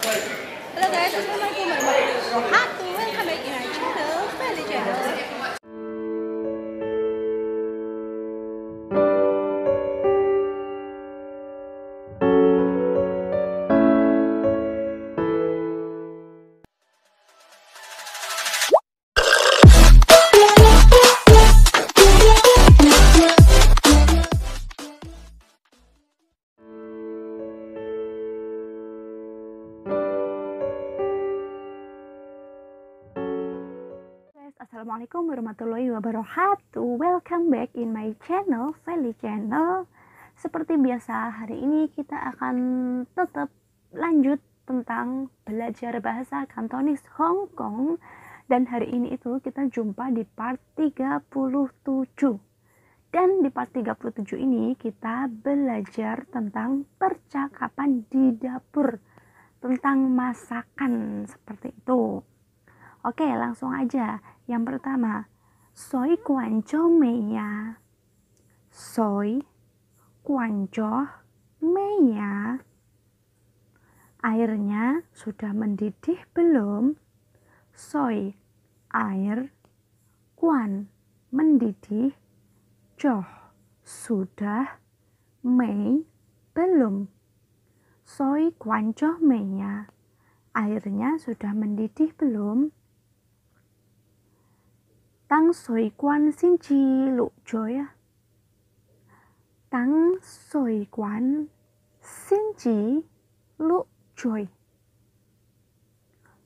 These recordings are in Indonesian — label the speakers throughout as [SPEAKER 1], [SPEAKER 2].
[SPEAKER 1] Hello guys, it's my Boomer. How to welcome my channel, Family Channel. Assalamualaikum warahmatullahi wabarakatuh Welcome back in my channel Feli Channel Seperti biasa hari ini kita akan tetap lanjut tentang belajar bahasa Kantonis Hong Kong Dan hari ini itu kita jumpa di part 37 Dan di part 37 ini kita belajar tentang percakapan di dapur Tentang masakan seperti itu Oke, langsung aja. Yang pertama, soy kuancho meya. Soy kuancho meya. Airnya sudah mendidih belum? Soy air kuan mendidih coh sudah mei belum soy kuancho meya. airnya sudah mendidih belum Tang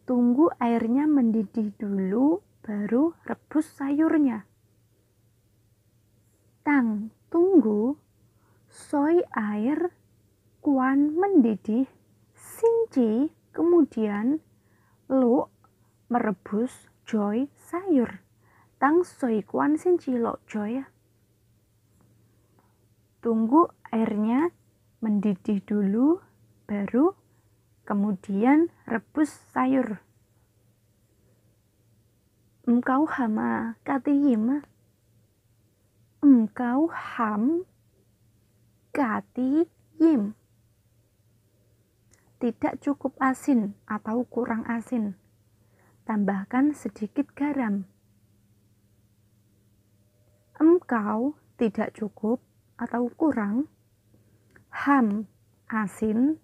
[SPEAKER 1] Tunggu airnya mendidih dulu, baru rebus sayurnya. Tang, tunggu, soy air, kuan mendidih, sinci, kemudian lu merebus joy sayur. Tang soi kuan sen cilok coy. Tunggu airnya mendidih dulu, baru kemudian rebus sayur. Engkau hama ah, katiyima. Engkau ham katiyim. Tidak cukup asin atau kurang asin. Tambahkan sedikit garam kau tidak cukup atau kurang, ham asin,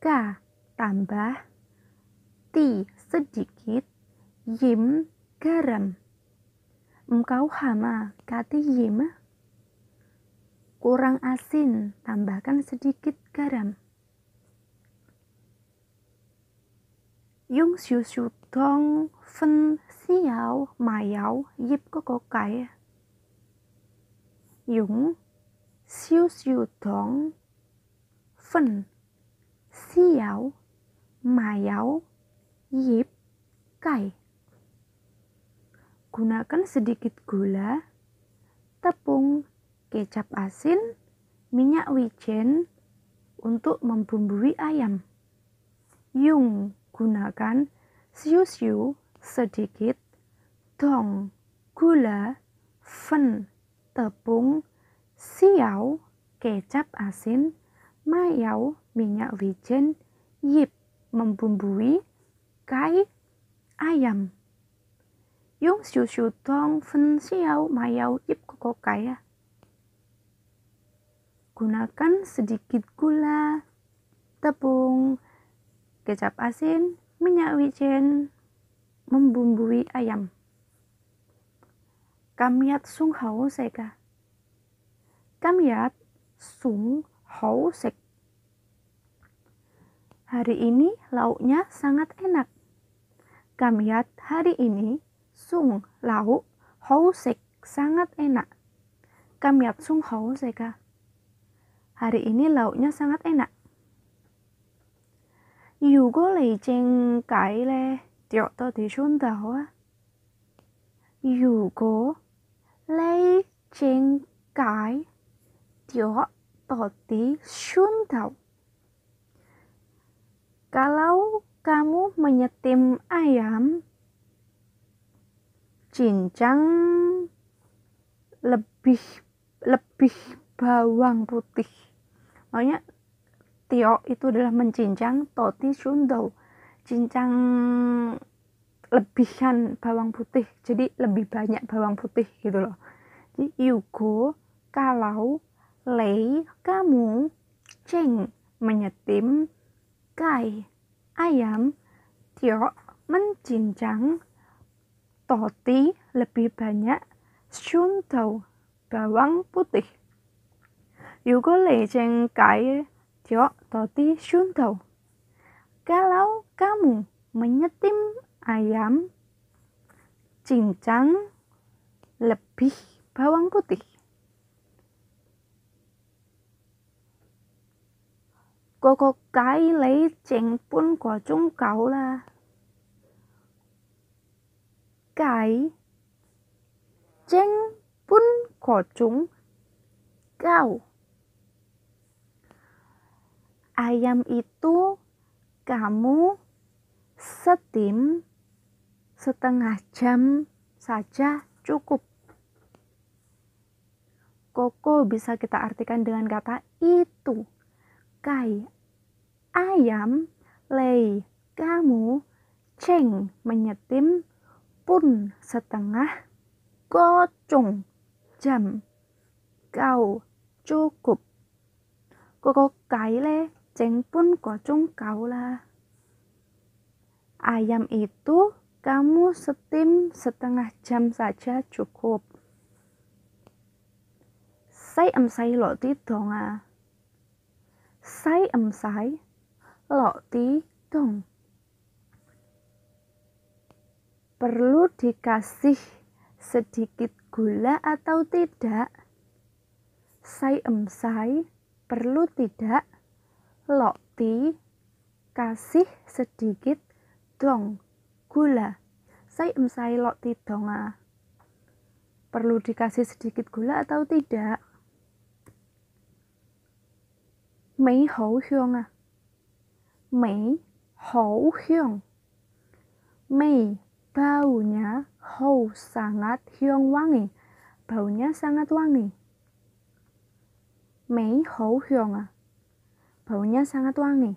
[SPEAKER 1] k tambah, ti sedikit, yim garam. Engkau hama kati yim kurang asin, tambahkan sedikit garam. Yung xiu xiu tong fen xiao ma yao yip koko kai Yung, siusiu, Siu Tong, Fen, Xiao, mayau, Yip, Kai. Gunakan sedikit gula, tepung, kecap asin, minyak wijen untuk membumbui ayam. Yung gunakan siu-siu sedikit, tong gula, fen, tepung, siau, kecap asin, mayau, minyak wijen, yip, membumbui, kai, ayam. Yung siu siu tong fen siau mayau yip koko kaya. Gunakan sedikit gula, tepung, kecap asin, minyak wijen, membumbui ayam. Kamiat sung hao seka. Kamiat sung hao sek. Hari ini lauknya sangat enak. Kamiat hari ini sung lauk hao sek sangat enak. Kamiat sung hao seka. Hari ini lauknya sangat enak. Dù go lì trên cãi le, tiệu to di shun tàu á. Dù Lei Ching Kai Tio Toti Shuntau. Kalau kamu menyetim ayam, cincang lebih lebih bawang putih. Makanya Tio itu adalah mencincang, Toti Shuntau. Cincang lebihan bawang putih jadi lebih banyak bawang putih gitu loh jadi you go kalau lei kamu ceng menyetim kai ayam tiok mencincang toti lebih banyak shuntau bawang putih you go lei ceng kai tiok toti shuntau kalau kamu menyetim ayam, cincang, lebih bawang putih. Cô có cái lấy chén bún của chúng cậu là cái chén bún của chúng cậu. Ayam itu kamu setim setengah jam saja cukup. Koko bisa kita artikan dengan kata itu. Kai, ayam, lei, kamu, ceng, menyetim, pun setengah, kocong, jam, kau, cukup. Koko kai le, ceng pun kocong kau lah. Ayam itu kamu setim setengah jam saja cukup. Sai em sai lo ti dong a. Ah? Sai em sai lo ti dong. Perlu dikasih sedikit gula atau tidak? Sai em sai perlu tidak? Lo ti kasih sedikit dong gula. Saya emsai saya tidonga. Ah. Perlu dikasih sedikit gula atau tidak? Mei hou hyung ah. Mei hou hyung. Mei baunya hou sangat hyung wangi. Baunya sangat wangi. Mei hou hyung ah. Baunya sangat wangi.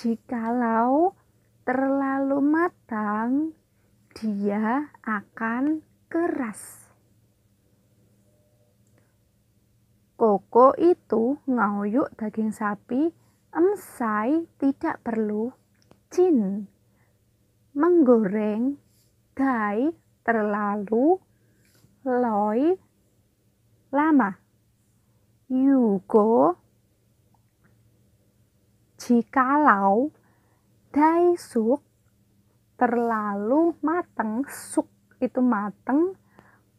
[SPEAKER 1] Jikalau terlalu matang, dia akan keras. Koko itu ngoyuk daging sapi, emsai tidak perlu jin. Menggoreng, dai terlalu, loy lama. Yugo jikalau suk terlalu mateng, suk itu mateng,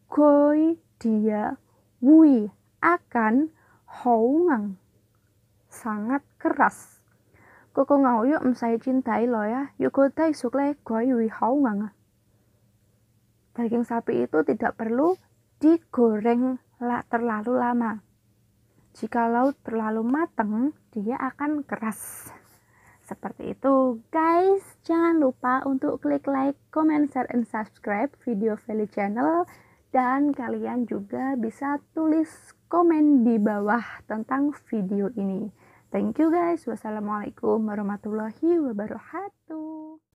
[SPEAKER 1] goi dia wui akan houngang sangat keras. Koko ngau yuk saya cintai lo ya, yuk go suk le goi wui houngang. Daging sapi itu tidak perlu digoreng terlalu lama. Jikalau terlalu mateng, dia akan keras. Seperti itu, guys. Jangan lupa untuk klik like, comment, share, and subscribe video Feli Channel. Dan kalian juga bisa tulis komen di bawah tentang video ini. Thank you guys. Wassalamualaikum warahmatullahi wabarakatuh.